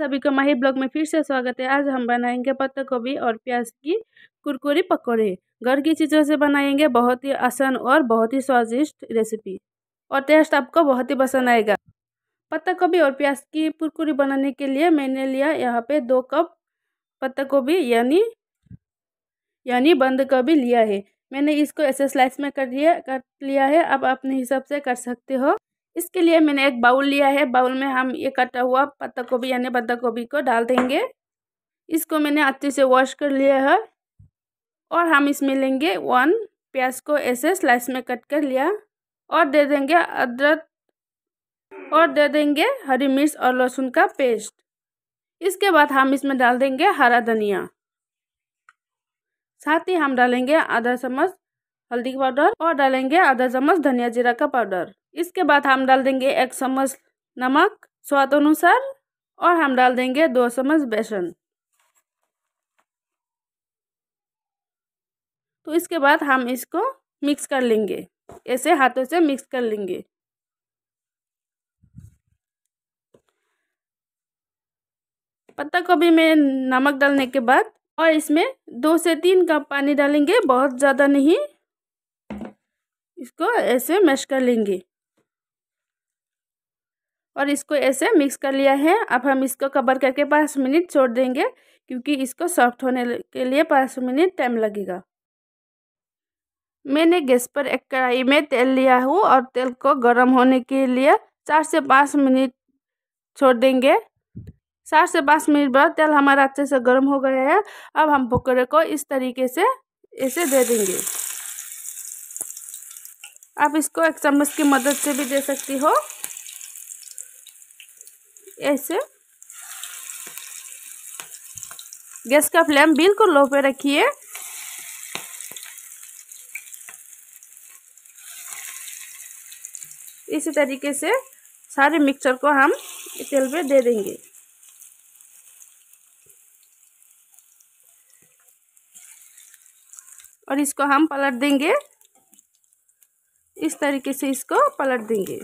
सभी का माही ब्लॉग में फिर से स्वागत है आज हम बनाएंगे पत्ता गोभी और प्याज की कुरकुरी पकौड़े घर की चीज़ों से बनाएंगे बहुत ही आसान और बहुत ही स्वादिष्ट रेसिपी और टेस्ट आपको बहुत ही पसंद आएगा पत्ता गोभी और प्याज की कुरकुरी बनाने के लिए मैंने लिया यहाँ पे दो कप पत्ता गोभी यानी यानी बंद गोभी लिया है मैंने इसको ऐसे स्लाइस में कर लिया कर लिया है अब अपने हिसाब से कर सकते हो इसके लिए मैंने एक बाउल लिया है बाउल में हम ये कटा हुआ पत्ता गोभी यानी बंदा गोभी को डाल देंगे इसको मैंने अच्छे से वॉश कर लिया है और हम इसमें लेंगे वन प्याज को ऐसे स्लाइस में कट कर लिया और दे देंगे अदरक और दे देंगे हरी मिर्च और लहसुन का पेस्ट इसके बाद हम इसमें डाल देंगे हरा धनिया साथ ही हम डालेंगे आधा चम्मच हल्दी पाउडर और डालेंगे आधा चम्मच धनिया जीरा का पाउडर इसके बाद हम डाल देंगे एक चम्मच नमक स्वाद अनुसार और हम डाल देंगे दो चम्मच बेसन तो इसके बाद हम इसको मिक्स कर लेंगे ऐसे हाथों से मिक्स कर लेंगे पत्ता गोभी में नमक डालने के बाद और इसमें दो से तीन कप पानी डालेंगे बहुत ज़्यादा नहीं इसको ऐसे मैश कर लेंगे और इसको ऐसे मिक्स कर लिया है अब हम इसको कवर करके पाँच मिनट छोड़ देंगे क्योंकि इसको सॉफ्ट होने के लिए पाँच मिनट टाइम लगेगा मैंने गैस पर एक कढ़ाई में तेल लिया हूँ और तेल को गर्म होने के लिए चार से पाँच मिनट छोड़ देंगे चार से पाँच मिनट बाद तेल हमारा अच्छे से गर्म हो गया है अब हम पकौड़े को इस तरीके से ऐसे दे देंगे आप इसको एक चम्मच की मदद से भी दे सकती हो ऐसे गैस का फ्लेम बिल्कुल लो पे रखिए इसी तरीके से सारे मिक्सचर को हम तेल पे दे देंगे और इसको हम पलट देंगे इस तरीके से इसको पलट देंगे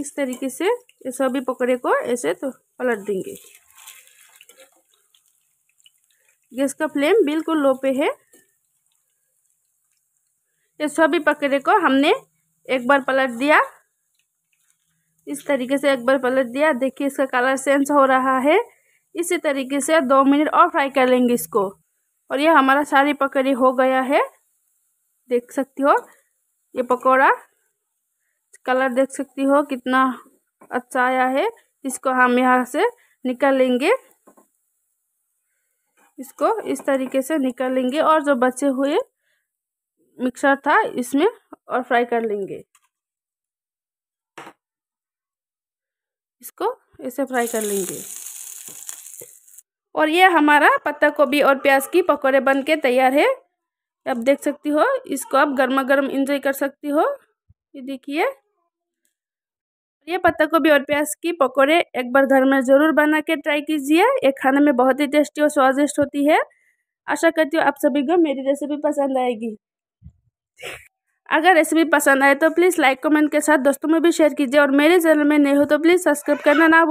इस तरीके से ये सभी पकड़े को ऐसे तो पलट देंगे गैस का फ्लेम बिल्कुल लो पे है ये सभी पकड़े को हमने एक बार पलट दिया इस तरीके से एक बार पलट दिया देखिए इसका कलर सेंस हो रहा है इसी तरीके से दो मिनट और फ्राई कर लेंगे इसको और ये हमारा सारी पकड़ी हो गया है देख सकती हो ये पकौड़ा कलर देख सकती हो कितना अच्छा आया है इसको हम यहाँ से निकालेंगे इसको इस तरीके से निकालेंगे और जो बचे हुए मिक्सर था इसमें और फ्राई कर लेंगे इसको ऐसे फ्राई कर लेंगे और ये हमारा पत्ता गोभी और प्याज की पकौड़े बन के तैयार है आप देख सकती हो इसको आप गर्मा गर्म इंजॉय कर सकती हो ये देखिए ये पत्ता गोभी और प्याज की पकौड़े एक बार घर में ज़रूर बना के ट्राई कीजिए ये खाने में बहुत ही टेस्टी और स्वादिष्ट होती है आशा करती हूँ आप सभी को मेरी रेसिपी पसंद आएगी अगर रेसिपी पसंद आए तो प्लीज़ लाइक कमेंट के साथ दोस्तों में भी शेयर कीजिए और मेरे चैनल में नहीं हो तो प्लीज़ सब्सक्राइब करना ना